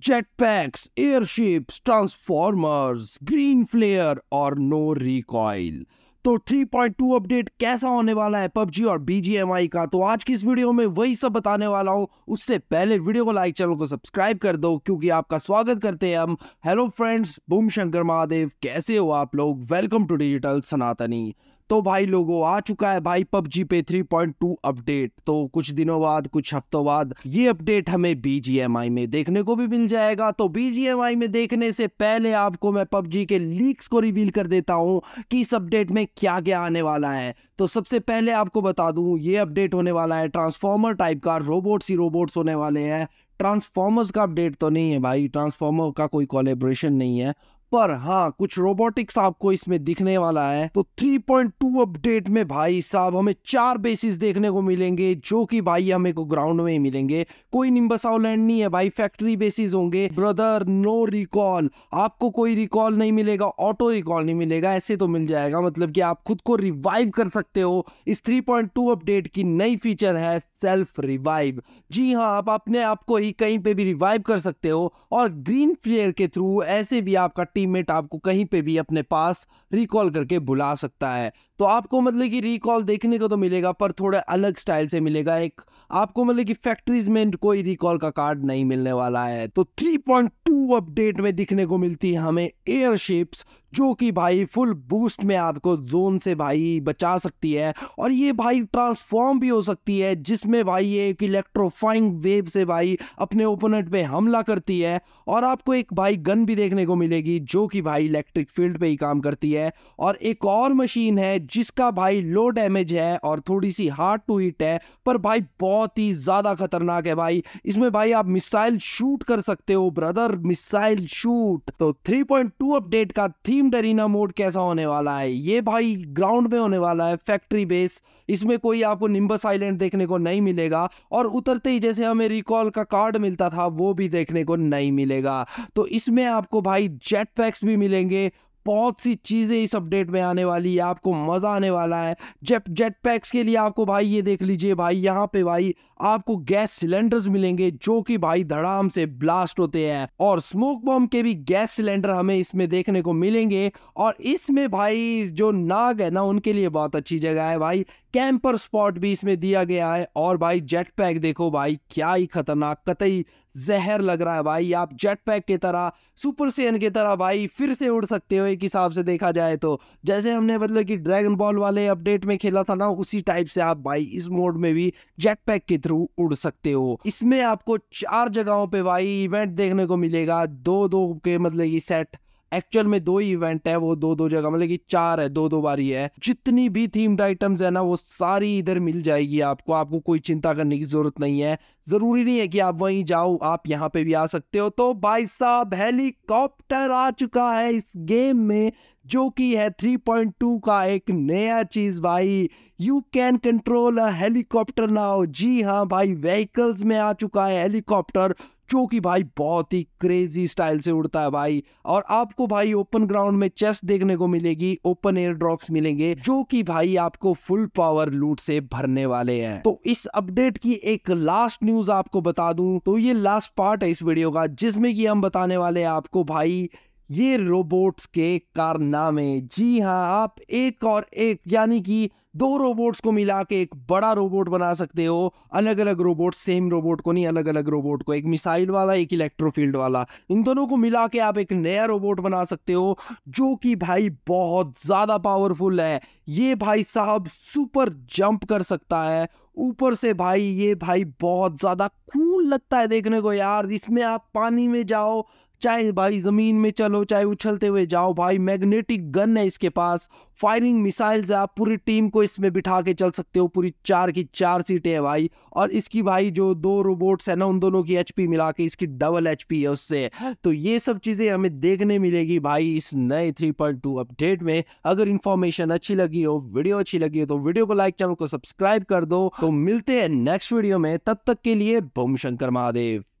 jetpacks, airships, transformers, green flare और no recoil. तो 3.2 update कैसा होने वाला है PUBG और BGMI का तो आज की इस वीडियो में वही सब बताने वाला हूं उससे पहले वीडियो को लाइक चैनल को सब्सक्राइब कर दो क्योंकि आपका स्वागत करते हैं हम हेलो फ्रेंड्स बूम शंकर महादेव कैसे हो आप लोग वेलकम टू डिजिटल सनातनी तो भाई लोगों आ चुका है भाई पबजी पे 3.2 अपडेट तो कुछ दिनों बाद कुछ हफ्तों बाद ये अपडेट हमें बीजीएमआई में देखने को भी मिल जाएगा तो बीजीएमआई में देखने से पहले आपको मैं पबजी के लीक्स को रिवील कर देता हूँ कि इस अपडेट में क्या क्या आने वाला है तो सबसे पहले आपको बता दूं ये अपडेट होने वाला है ट्रांसफॉर्मर टाइप का रोबोट्स ही रोबोट्स होने वाले हैं ट्रांसफॉर्मर्स का अपडेट तो नहीं है भाई ट्रांसफॉर्मर का कोई कोलेब्रेशन नहीं है पर हाँ कुछ रोबोटिक्स आपको इसमें दिखने वाला है तो 3.2 अपडेट में भाई साहब हमें चार बेसिस देखने को मिलेंगे जो कि भाई हमें को ग्राउंड में ही मिलेंगे कोई निम्बसाओ लैंड नहीं है भाई फैक्ट्री बेसिस होंगे ब्रदर नो रिकॉल आपको कोई रिकॉल नहीं मिलेगा ऑटो रिकॉल नहीं मिलेगा ऐसे तो मिल जाएगा मतलब कि आप खुद को रिवाइव कर सकते हो इस थ्री अपडेट की नई फीचर है सेल्फ रिवाइव जी हाँ आप अपने आप को ही कहीं पे भी रिवाइव कर सकते हो और ग्रीन फ्लेयर के थ्रू ऐसे भी आपका टीममेट आपको कहीं पे भी अपने पास रिकॉल करके बुला सकता है तो आपको मतलब कि रिकॉल देखने को तो मिलेगा पर थोड़ा अलग स्टाइल से मिलेगा एक आपको मतलब कि फैक्ट्रीज में कोई रिकॉल का कार्ड नहीं मिलने वाला है तो 3.2 अपडेट में दिखने को मिलती है हमें एयरशिप्स जो कि भाई फुल बूस्ट में आपको जोन से भाई बचा सकती है और ये भाई ट्रांसफॉर्म भी हो सकती है जिसमें भाई ये एक इलेक्ट्रोफाइंग वेव से भाई अपने ओपोनेंट पे हमला करती है और आपको एक भाई गन भी देखने को मिलेगी जो कि भाई इलेक्ट्रिक फील्ड पे ही काम करती है और एक और मशीन है जिसका भाई लो डैमेज है और थोड़ी सी हार्ड टू हिट है पर भाई बहुत ही ज़्यादा खतरनाक है भाई इसमें भाई आप मिसाइल शूट कर सकते हो ब्रदर मिसाइल शूट तो 3.2 अपडेट का थीम प्रेजेंट अरीना मोड कैसा होने वाला है ये भाई ग्राउंड में होने वाला है फैक्ट्री बेस इसमें कोई आपको निम्बस आइलैंड देखने को नहीं मिलेगा और उतरते ही जैसे हमें रिकॉल का कार्ड मिलता था वो भी देखने को नहीं मिलेगा तो इसमें आपको भाई जेट पैक्स भी मिलेंगे बहुत सी चीज़ें इस अपडेट में आने वाली है आपको मज़ा आने वाला है जेप जेट पैक्स के लिए आपको भाई ये देख लीजिए भाई यहाँ पे भाई आपको गैस सिलेंडर्स मिलेंगे जो कि भाई धड़ाम से ब्लास्ट होते हैं और स्मोक बॉम्ब के भी गैस सिलेंडर हमें इसमें देखने को मिलेंगे और इसमें भाई जो नाग है ना उनके लिए बहुत अच्छी जगह है भाई कैंपर स्पॉट भी इसमें दिया गया है और भाई जेट पैक देखो भाई क्या ही खतरनाक कतई जहर लग रहा है भाई आप जेट पैक की तरह सुपर सेन की तरह भाई फिर से उड़ सकते हो एक हिसाब से देखा जाए तो जैसे हमने मतलब कि ड्रैगन बॉल वाले अपडेट में खेला था ना उसी टाइप से आप भाई इस मोड में भी जेट पैक के थ्रू उड़ सकते हो इसमें आपको चार जगहों पे भाई इवेंट देखने को मिलेगा दो दो के मतलब की सेट एक्चुअल में दो ही इवेंट है वो दो दो जगह मतलब कि चार है दो दो बारी है जितनी भी थीम्ड आइटम्स है ना वो सारी इधर मिल जाएगी आपको आपको कोई चिंता करने की जरूरत नहीं है जरूरी नहीं है कि आप वहीं जाओ आप यहाँ पे भी आ सकते हो तो भाई साहब हेलीकॉप्टर आ चुका है इस गेम में जो कि है 3.2 का एक नया चीज भाई you can control a helicopter now जी हाँ भाई व्हीकल्स में आ चुका है हेलीकॉप्टर जो कि भाई बहुत ही क्रेजी स्टाइल से उड़ता है भाई और आपको भाई ओपन ग्राउंड में चेस देखने को मिलेगी ओपन एयर ड्रॉप्स मिलेंगे जो कि भाई आपको फुल पावर लूट से भरने वाले हैं तो इस अपडेट की एक लास्ट न्यूज आपको बता दूं तो ये लास्ट पार्ट है इस वीडियो का जिसमें कि हम बताने वाले हैं आपको भाई ये रोबोट्स के कारनामे जी हाँ आप एक और एक यानी कि दो रोबोट्स को मिला के एक बड़ा रोबोट बना सकते हो अलग अलग रोबोट सेम रोबोट को नहीं अलग अलग रोबोट को एक मिसाइल वाला एक इलेक्ट्रोफील्ड वाला इन दोनों को मिला के आप एक नया रोबोट बना सकते हो जो कि भाई बहुत ज़्यादा पावरफुल है ये भाई साहब सुपर जंप कर सकता है ऊपर से भाई ये भाई बहुत ज़्यादा कूल लगता है देखने को यार इसमें आप पानी में जाओ चाहे भाई ज़मीन में चलो चाहे उछलते हुए जाओ भाई मैग्नेटिक गन है इसके पास फायरिंग मिसाइल्स है आप पूरी टीम को इसमें बिठा के चल सकते हो पूरी चार की चार सीटें हैं भाई और इसकी भाई जो दो रोबोट्स है ना उन दोनों की एचपी मिला के इसकी डबल एचपी है उससे तो ये सब चीज़ें हमें देखने मिलेगी भाई इस नए 3.2 अपडेट में अगर इन्फॉर्मेशन अच्छी लगी हो वीडियो अच्छी लगी हो तो वीडियो को लाइक चैनल को सब्सक्राइब कर दो तो मिलते हैं नेक्स्ट वीडियो में तब तक के लिए बोम शंकर महादेव